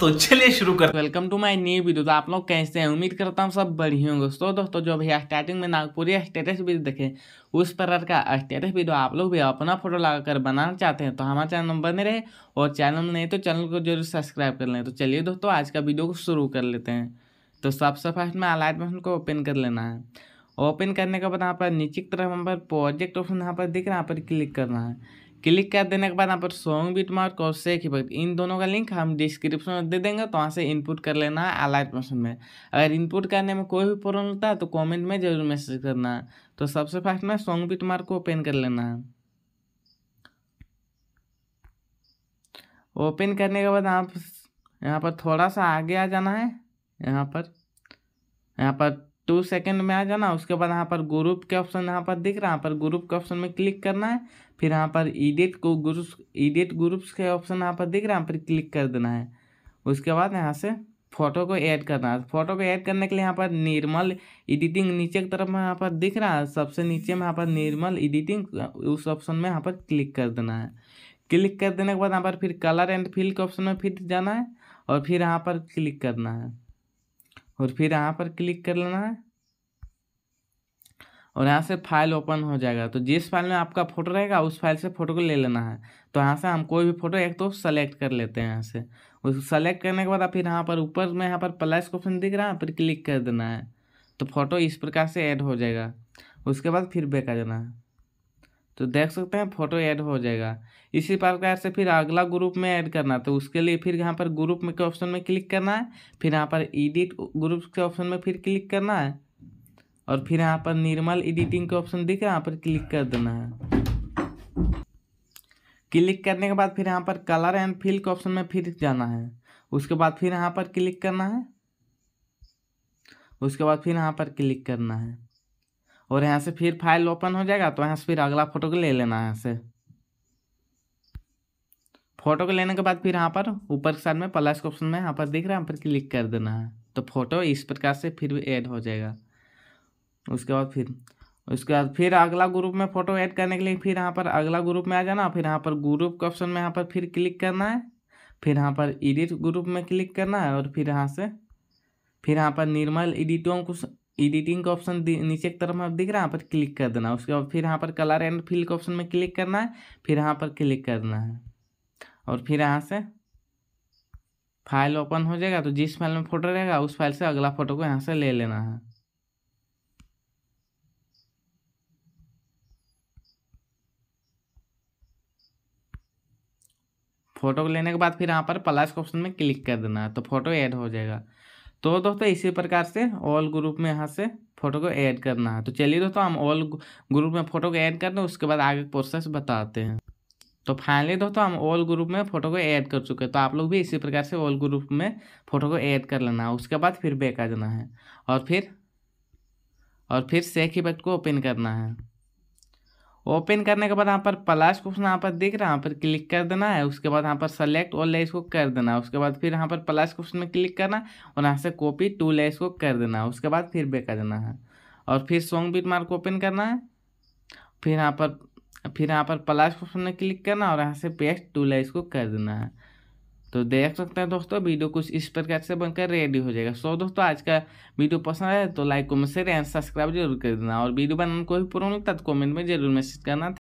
तो चलिए शुरू करते welcome to my new video तो आप लोग कैसे हैं उम्मीद करता हूँ सब बढ़िया होंगे दोस्तों दोस्तों जो भैया स्टार्टिंग में नागपुरी स्टेटस भी देखें उस प्रकार का स्टेटस वीडियो आप लोग भी अपना फोटो लगाकर बनाना चाहते हैं तो हमारे चैनल नंबर रहे और चैनल में नहीं तो चैनल को जरूर सब्सक्राइब कर लें तो चलिए दोस्तों आज का वीडियो को शुरू कर लेते हैं तो सबसे फर्स्ट में अलाइट ऑप्शन को ओपन कर लेना है ओपन करने के बाद यहाँ पर नीचे की तरफ हम पर प्रोजेक्ट ऑप्शन यहाँ पर दिख रहा है यहाँ पर क्लिक करना है क्लिक कर देने के बाद यहाँ पर सॉन्ग बीट मार्क और शेख इफेक्ट इन दोनों का लिंक हम डिस्क्रिप्शन में दे देंगे तो वहाँ से इनपुट कर लेना है अलाइट मोशन में अगर इनपुट करने में कोई भी प्रॉब्लम होता है तो कमेंट में जरूर मैसेज करना तो सबसे फास्ट में सॉन्ग बीट मार्क को ओपन कर लेना है ओपन करने के बाद आप यहाँ पर थोड़ा सा आगे आ जाना है यहाँ पर यहाँ पर टू सेकेंड में आ जाना उसके बाद यहाँ पर ग्रुप के ऑप्शन यहाँ पर दिख रहा है यहाँ पर ग्रुप के ऑप्शन में क्लिक करना है फिर यहाँ पर ईडेट को ग्रुप्स ईडेट ग्रुप्स के ऑप्शन यहाँ पर दिख रहा है यहाँ पर क्लिक कर देना है उसके बाद यहाँ से फोटो को ऐड करना है फोटो को ऐड करने के लिए यहाँ पर निर्मल एडिटिंग नीचे की तरफ में यहाँ पर दिख रहा है सबसे नीचे में यहाँ पर निर्मल एडिटिंग उस ऑप्शन में यहाँ पर क्लिक कर देना है क्लिक कर देने के बाद यहाँ पर फिर कलर एंड फिल के ऑप्शन में फिर जाना है और फिर यहाँ पर क्लिक करना है और फिर यहाँ पर क्लिक कर लेना है और यहाँ से फाइल ओपन हो जाएगा तो जिस फाइल में आपका फ़ोटो रहेगा उस फाइल से फ़ोटो को ले लेना है तो यहाँ से हम कोई भी फ़ोटो एक तो सेलेक्ट कर लेते हैं यहाँ से उसको सेलेक्ट करने के बाद आप फिर यहाँ पर ऊपर में यहाँ पर प्लस को ऑप्शन दिख रहा है फिर क्लिक कर देना है तो फोटो इस प्रकार से ऐड हो जाएगा उसके बाद फिर बैक आ जाना है तो देख सकते हैं फ़ोटो ऐड हो जाएगा इसी प्रकार से फिर अगला ग्रुप में ऐड करना तो उसके लिए फिर यहाँ पर ग्रुप में के ऑप्शन में क्लिक करना है फिर यहाँ पर एडिट ग्रुप के ऑप्शन में फिर क्लिक करना है और फिर यहाँ पर निर्मल एडिटिंग का ऑप्शन दिख रहा है यहाँ पर क्लिक कर देना है क्लिक करने के बाद फिर यहाँ पर कलर एंड फिल के ऑप्शन में फिर जाना है उसके बाद फिर यहाँ पर क्लिक करना है उसके बाद फिर यहाँ पर क्लिक करना है और यहाँ से फिर फाइल ओपन हो जाएगा तो यहाँ से फिर अगला फ़ोटो को ले लेना है यहाँ से फ़ोटो को लेने के बाद फिर यहाँ पर ऊपर के साइड में प्लस के ऑप्शन में यहाँ पर दिख रहा है यहाँ पर क्लिक कर देना है तो फोटो इस प्रकार से फिर भी एड हो जाएगा उसके बाद फिर उसके बाद फिर अगला ग्रुप में फ़ोटो ऐड करने के लिए फिर यहाँ पर अगला ग्रुप में आ जाना फिर यहाँ पर ग्रुप के ऑप्शन में यहाँ पर फिर क्लिक करना है फिर यहाँ पर एडिट ग्रुप में क्लिक करना है और फिर यहाँ से फिर यहाँ पर निर्मल एडिटों को एडिटिंग का ऑप्शन नीचे की तरफ में दिख रहा है यहाँ पर क्लिक कर देना उसके बाद फिर यहाँ पर कलर एंड फिल के ऑप्शन में क्लिक करना है फिर यहाँ पर क्लिक करना है और फिर यहाँ से फाइल ओपन हो जाएगा तो जिस फाइल में फ़ोटो रहेगा उस फाइल से अगला फ़ोटो को यहाँ से ले लेना है फ़ोटो को लेने के बाद फिर यहाँ पर प्लस के ऑप्शन में क्लिक कर देना है तो फोटो ऐड हो जाएगा तो दोस्तों इसी प्रकार से ऑल ग्रुप में यहाँ से फ़ोटो को ऐड करना है तो चलिए दोस्तों हम ऑल ग्रुप में फ़ोटो को ऐड कर दें उसके बाद आगे प्रोसेस बताते हैं तो फाइनली दोस्तों हम ऑल ग्रुप में फ़ोटो को ऐड कर चुके हैं तो आप लोग भी इसी प्रकार से ऑल ग्रुप में फ़ोटो को ऐड कर लेना है उसके बाद फिर बैक आ जाना है और फिर और फिर सेक बट को ओपन करना है ओपन करने के बाद यहाँ पर प्लस ऑप्शन यहाँ पर दिख रहा है यहाँ पर क्लिक कर देना है उसके बाद यहाँ पर सेलेक्ट और लेस को कर देना है उसके बाद फिर यहाँ पर प्लस ऑप्शन में क्लिक करना और यहाँ से कॉपी टू लेस को कर देना है उसके बाद फिर बेकर कर देना है और फिर सॉन्ग बीट मार्क ओपन करना है फिर यहाँ पर फिर यहाँ पर प्लस ऑप्शन में क्लिक करना और यहाँ से पेस्ट टू लेस को कर देना है तो देख सकते हैं दोस्तों वीडियो कुछ इस प्रकार से बनकर रेडी हो जाएगा सो दोस्तों आज का वीडियो पसंद आया तो like comment share and subscribe जरूर कर देना और वीडियो बनाने को भी प्रॉब्लम लगता तो कमेंट में जरूर मैसेज करना